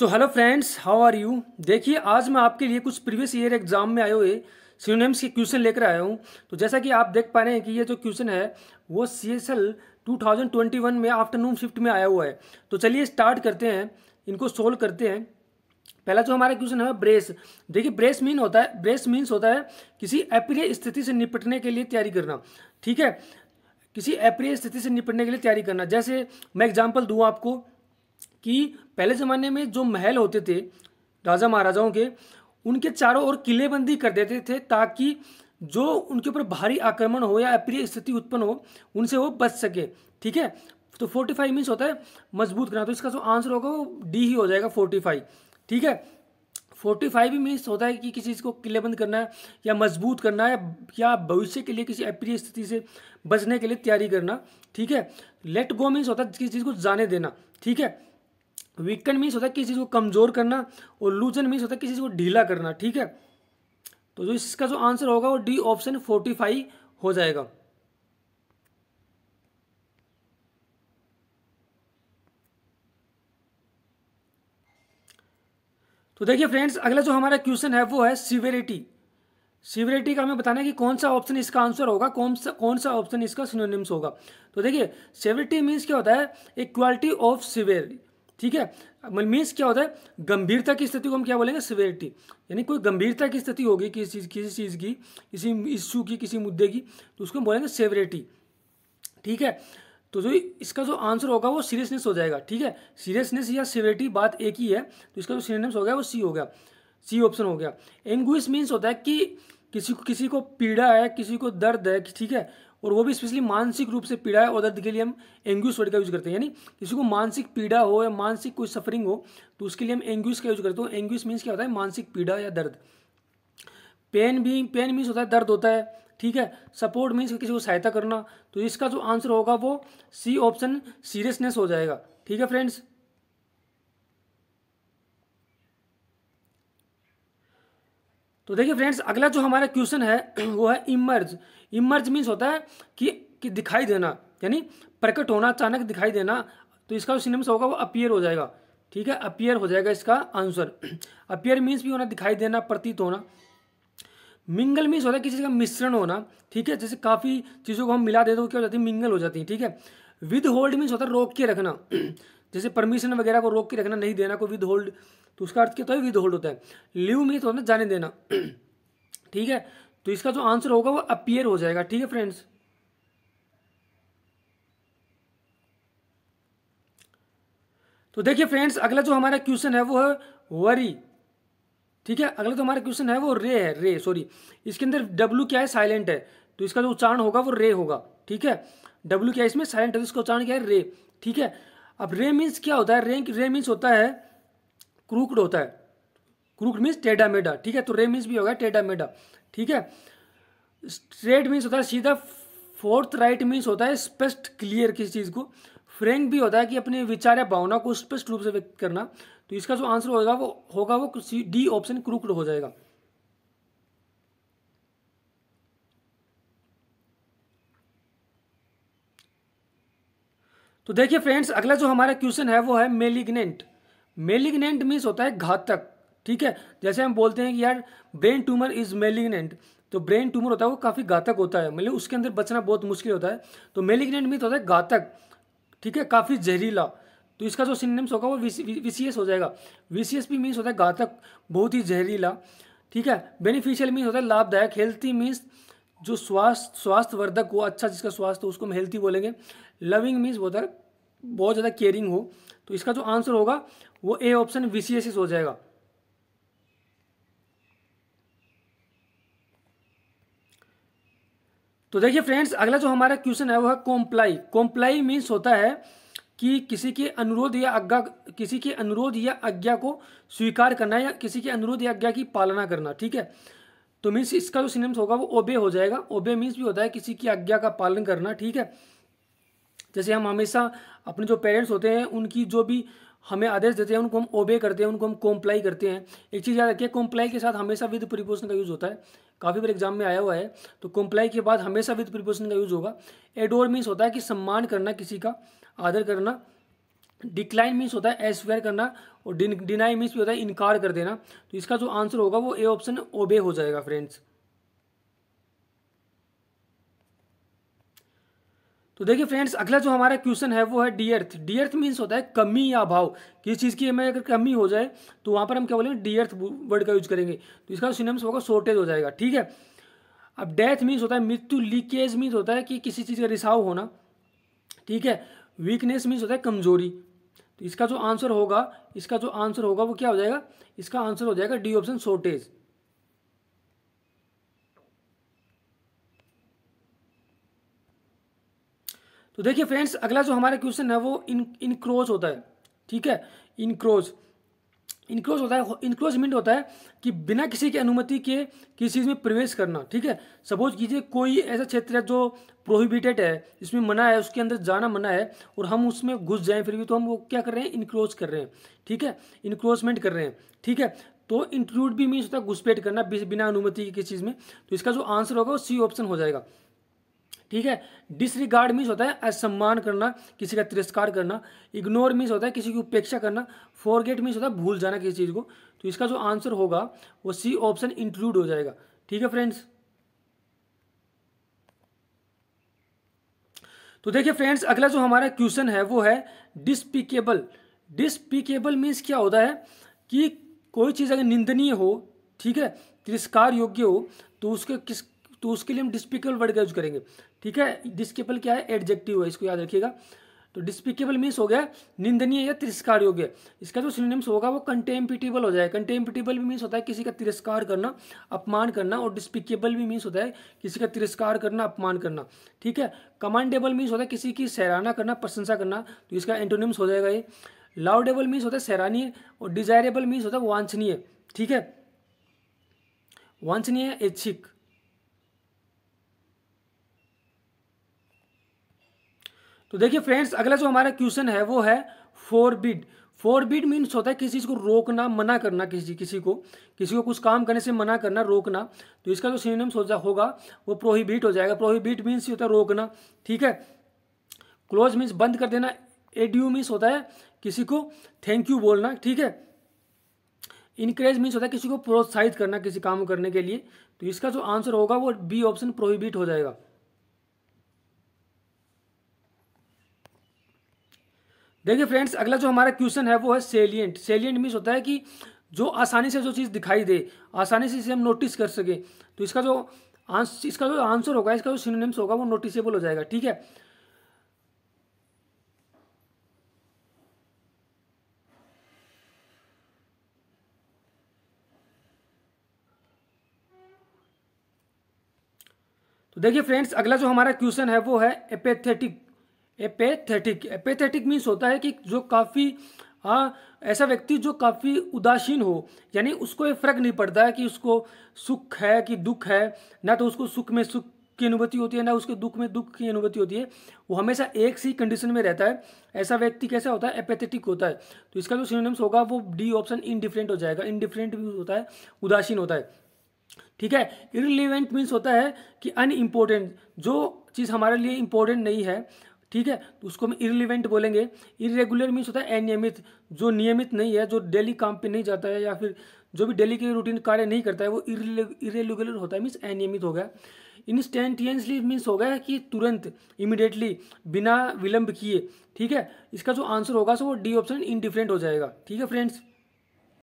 so hello friends how are you देखिए आज मैं आपके लिए कुछ प्रीवियस ईयर एग्जाम में आए हुए सीनेम्स के क्वेश्चन लेकर आया हूँ तो जैसा कि आप देख पा रहे हैं कि ये जो क्वेश्चन है वो C S L two thousand twenty one में आफ्टरनून शिफ्ट में आया हुआ है तो चलिए स्टार्ट करते हैं इनको सोल्व करते हैं पहला जो हमारा क्वेश्चन है ब्रेस देखिए ब्रेस मीन होता है ब्रेस मीन्स होता है किसी अप्रिय स्थिति से निपटने के लिए तैयारी करना ठीक है किसी अप्रिय स्थिति से निपटने के लिए तैयारी करना जैसे मैं एग्जाम्पल दूँ आपको कि पहले ज़माने में जो महल होते थे राजा महाराजाओं के उनके चारों ओर किलेबंदी कर देते थे ताकि जो उनके ऊपर भारी आक्रमण हो या अप्रिय स्थिति उत्पन्न हो उनसे वो बच सके ठीक है तो फोर्टी फाइव मीन्स होता है मजबूत करना तो इसका जो आंसर होगा वो डी ही हो जाएगा फोर्टी फाइव ठीक है फोर्टी फाइव मीन्स होता है कि किसी चीज़ को किलेबंद करना है या मजबूत करना है या भविष्य के लिए किसी अप्रिय स्थिति से बचने के लिए तैयारी करना ठीक है लेट गो मीन्स होता है किसी चीज़ को जाने देना ठीक है वीकन मीन्स होता है किसी चीज़ को कमज़ोर करना और लूजन मीन्स होता है किसी चीज़ को ढीला करना ठीक है तो जो इसका जो आंसर होगा वो डी ऑप्शन फोर्टी हो जाएगा तो देखिए फ्रेंड्स अगला जो हमारा क्वेश्चन है वो है सीवेरिटी सीवेरिटी का हमें बताना है कि कौन सा ऑप्शन इसका आंसर होगा कौन सा कौन सा ऑप्शन इसका सिनोनिम्स होगा तो देखिए सीवेरिटी मीन्स क्या होता है इक्वालिटी क्वालिटी ऑफ सीवेरिटी ठीक है मीन्स मतलब क्या होता है गंभीरता की स्थिति को हम क्या बोलेंगे सिवेरिटी यानी कोई गंभीरता की स्थिति होगी किसी चीज़ किसी चीज़ की किसी इश्यू की किसी मुद्दे की तो उसको हम बोलेंगे सेवरिटी ठीक है तो जो इसका जो आंसर होगा वो सीरियसनेस हो जाएगा ठीक है सीरियसनेस या सिवेरिटी बात एक ही है तो इसका जो सीरियसनेस हो गया वो सी हो गया सी ऑप्शन हो गया एंगुइस मीन्स होता है कि किसी को किसी को पीड़ा है किसी को दर्द है ठीक है और वो भी स्पेशली मानसिक रूप से पीड़ा है और दर्द के लिए हम एंग्यूस वर्ड का यूज़ करते हैं यानी किसी को मानसिक पीड़ा हो या मानसिक कोई सफरिंग हो तो उसके लिए हम एंग्यूस का यूज़ करते हैं एंग्यूस तो मीन्स क्या होता है मानसिक पीड़ा या दर्द पेन भी पेन मीन्स होता है दर्द होता है ठीक है सपोर्ट मीन्स किसी को सहायता करना तो इसका जो आंसर होगा वो सी ऑप्शन सीरियसनेस हो जाएगा ठीक है फ्रेंड्स तो देखिए फ्रेंड्स अगला जो हमारा क्वेश्चन है वो है इमर्ज इमर्ज मीन्स होता है कि कि दिखाई देना यानी प्रकट होना अचानक दिखाई देना तो इसका जो सिनेम्स होगा वो अपियर हो जाएगा ठीक है अपियर हो जाएगा इसका आंसर अपियर मीन्स भी होना दिखाई देना प्रतीत होना मिंगल मीन्स होता है किसी का मिश्रण होना ठीक है जैसे काफ़ी चीज़ों को हम मिला देते हो तो क्या हो जाती है मिंगल हो जाती है ठीक है विद होल्ड मीन्स होता है रोक के रखना जैसे परमिशन वगैरह को रोक के रखना नहीं देना को विद होल्ड तो उसका अर्थ क्या होता है विद होल्ड होता है लिव मीन्स होता है जाने देना ठीक है तो इसका जो आंसर होगा वो अपियर हो जाएगा ठीक है फ्रेंड्स तो देखिए फ्रेंड्स अगला जो हमारा क्वेश्चन है वो है वरी ठीक है अगला जो हमारा क्वेश्चन है वो रे है रे सॉरी इसके अंदर डब्ल्यू क्या है साइलेंट है तो इसका जो उच्चारण होगा वो रे होगा ठीक है डब्ल्यू क्या है इसमें साइलेंट है तो इसका उच्चारण क्या है रे ठीक है अब रे मीन्स क्या होता है रे रे मीन्स होता है क्रूकड होता है क्रूकड मीन्स टेढ़ा मेढ़ा ठीक है तो रे मीन्स भी होगा टेढ़ा मेढ़ा ठीक है स्ट्रेट मीन्स होता है सीधा फोर्थ राइट मीन्स होता है स्पष्ट क्लियर किसी चीज़ को फ्रेंक भी होता है कि अपने विचार या भावना को स्पष्ट रूप से व्यक्त करना तो इसका जो आंसर होगा वो होगा वो डी ऑप्शन क्रूकड हो जाएगा तो देखिए फ्रेंड्स अगला जो हमारा क्वेश्चन है वो है मेलिग्नेंट मेलिग्नेंट मीन्स होता है घातक ठीक है जैसे हम बोलते हैं कि यार ब्रेन ट्यूमर इज मेलिग्नेंट तो ब्रेन ट्यूमर होता है वो काफ़ी घातक होता है मतलब उसके अंदर बचना बहुत मुश्किल होता है तो मेलिग्नेंट मीन्स होता है घातक ठीक है काफ़ी जहरीला तो इसका जो सिनेम्स होगा वो विसीएस हो जाएगा विसीएस भी मीन्स होता है घातक बहुत ही जहरीला ठीक है बेनिफिशियल मीन्स होता है लाभदायक हेल्थी मीन्स जो स्वास्थ्य स्वास्थ्यवर्धक हो अच्छा जिसका स्वास्थ्य हो उसको हम हेल्थी बोलेंगे लविंग मीन्स होता है बहुत ज़्यादा केयरिंग हो तो इसका जो आंसर होगा वो ए ऑप्शन वीसीएसएस हो जाएगा तो देखिए फ्रेंड्स अगला जो हमारा क्वेश्चन है वो है कॉम्प्लाई कॉम्प्लाई मीन्स होता है कि किसी के अनुरोध या आज्ञा किसी के अनुरोध या आज्ञा को स्वीकार करना या किसी के अनुरोध या आज्ञा की पालना करना ठीक है तो मीन्स इसका जो सिनेम्स होगा वो ओबे हो जाएगा ओबे मीन्स भी होता है किसी की आज्ञा का पालन करना ठीक है जैसे हम हमेशा अपने जो पेरेंट्स होते हैं उनकी जो भी हमें आदेश देते हैं उनको हम ओबे करते हैं उनको हम कॉम्प्लाई करते हैं एक चीज़ याद रखिए कॉम्प्लाई के साथ हमेशा विद प्रिपोशन का यूज़ होता है काफ़ी बार एग्जाम में आया हुआ है तो कॉम्प्लाई के बाद हमेशा विद प्रिपोशन का यूज़ होगा एडोर मीन्स होता है कि सम्मान करना किसी का आदर करना डिक्लाइन मीन्स होता है एसवेयर करना और डिनाई मीन्स भी होता है इनकार कर देना तो इसका जो आंसर होगा वो ए ऑप्शन ओबे हो जाएगा फ्रेंड्स तो देखिए फ्रेंड्स अगला जो हमारा क्वेश्चन है वो है डीअर्थ डीअर्थ मीन्स होता है कमी या भाव किस चीज़ की हमें अगर कमी हो जाए तो वहाँ पर हम क्या बोलेंगे अर्थ वर्ड का यूज करेंगे तो इसका सिनेम्स होगा शॉर्टेज हो जाएगा ठीक है अब डेथ मीन्स होता है मृत्यु लीकेज मीन्स होता है कि किसी चीज़ का रिसाव होना ठीक है वीकनेस मीन्स होता है कमजोरी तो इसका जो आंसर होगा इसका जो आंसर होगा वो क्या हो जाएगा इसका आंसर हो जाएगा डी ऑप्शन शॉर्टेज तो देखिए फ्रेंड्स अगला जो हमारा क्वेश्चन है वो इन इनक्रोच होता है ठीक है इनक्रोच इनक्रोच होता है इनक्रोचमेंट होता है कि बिना किसी की अनुमति के किसी चीज़ में प्रवेश करना ठीक है सपोज कीजिए कोई ऐसा क्षेत्र है जो प्रोहिबिटेड है जिसमें मना है उसके अंदर जाना मना है और हम उसमें घुस जाएं फिर भी तो हम वो क्या कर रहे हैं इनक्रोच कर रहे हैं ठीक है इनक्रोचमेंट कर रहे हैं ठीक है तो इंक्लूड भी मीन्स होता है घुसपेट करना बिना अनुमति की किसी चीज़ में तो इसका जो आंसर होगा वो सी ऑप्शन हो जाएगा ठीक है डिसरिगार्ड मीन्स होता है असम्मान करना किसी का तिरस्कार करना इग्नोर मीन्स होता है किसी की उपेक्षा करना फॉरगेट मीन्स होता है भूल जाना किसी चीज़ को तो इसका जो आंसर होगा वो सी ऑप्शन इंक्लूड हो जाएगा ठीक है फ्रेंड्स तो देखिए फ्रेंड्स अगला जो हमारा क्वेश्चन है वो है डिस्पीकेबल डिस्पीकेबल मीन्स क्या होता है कि कोई चीज़ अगर निंदनीय हो ठीक है तिरस्कार योग्य हो तो उसके किस तो उसके लिए हम डिस्पीकेबल वर्ड का यूज करेंगे ठीक है डिस्केबल क्या है एडजेक्टिव है इसको याद रखिएगा तो डिस्पिकेबल मीन्स हो गया निंदनीय या तिरस्कार योग्य इसका जो सिनोनिम्स होगा वो कंटेम्पिटेबल हो जाएगा कंटेम्पिटेबल भी मीन्स होता है किसी का तिरस्कार करना अपमान करना और डिस्पिकेबल भी मीन्स होता है किसी का तिरस्कार करना अपमान करना ठीक है कमांडेबल मीन्स होता है किसी की सराहना करना प्रशंसा करना तो इसका एंटोनिम्स हो जाएगा ये लाउडेबल मीन्स होता है सराहनीय और डिजायरेबल मीन्स होता है वांछनीय ठीक है वांछनीय ऐच्छिक तो देखिए फ्रेंड्स अगला जो हमारा क्वेश्चन है वो है फोरबिड फोरबिड मीन्स होता है किसी चीज़ को रोकना मना करना किसी किसी को किसी को कुछ काम करने से मना करना रोकना तो इसका जो सीनियम हो होगा वो प्रोहिबिट हो जाएगा प्रोहिबिट मीन्स होता है रोकना ठीक है क्लोज मीन्स बंद कर देना एड्यू मीन्स होता है किसी को थैंक यू बोलना ठीक है इनक्रेज मीन्स होता है किसी को प्रोत्साहित करना किसी काम करने के लिए तो इसका जो आंसर होगा वो बी ऑप्शन प्रोहिबिट हो जाएगा देखिए फ्रेंड्स अगला जो हमारा क्वेश्चन है वो है सेलियंट सेलियंट मीन्स होता है कि जो आसानी से जो चीज़ दिखाई दे आसानी से इसे हम नोटिस कर सके तो इसका जो आंस इसका जो आंसर होगा इसका जो सिनोनिम्स होगा वो नोटिसेबल हो जाएगा ठीक है तो देखिए फ्रेंड्स अगला जो हमारा क्वेश्चन है वो है एपेथेटिक एपेथेटिक एपेथेटिक मीन्स होता है कि जो काफ़ी हाँ ऐसा व्यक्ति जो काफ़ी उदासीन हो यानी उसको ये फर्क नहीं पड़ता है कि उसको सुख है कि दुख है ना तो उसको सुख में सुख की अनुभूति होती है ना उसके दुख में दुख की अनुभूति होती है वो हमेशा एक सी कंडीशन में रहता है ऐसा व्यक्ति कैसा होता है एपेथेटिक होता है तो इसका जो सिनोनिम्स होगा वो डी ऑप्शन इनडिफरेंट हो जाएगा इनडिफरेंट भी होता है उदासीन होता है ठीक है इरिलीवेंट मीन्स होता है कि अनइम्पोर्टेंट जो चीज़ हमारे लिए इम्पोर्टेंट नहीं है ठीक है तो उसको हम इरेलीवेंट बोलेंगे इरेगुलर मीन्स होता है अनियमित जो नियमित नहीं है जो डेली काम पे नहीं जाता है या फिर जो भी डेली के रूटीन कार्य नहीं करता है वो इरेगुलर होता है मीन्स अनियमित हो गया इंस्टेंटियसली मीन्स हो गया कि तुरंत इमिडिएटली बिना विलंब किए ठीक है इसका जो आंसर होगा सो वो डी ऑप्शन इनडिफरेंट हो जाएगा ठीक है फ्रेंड्स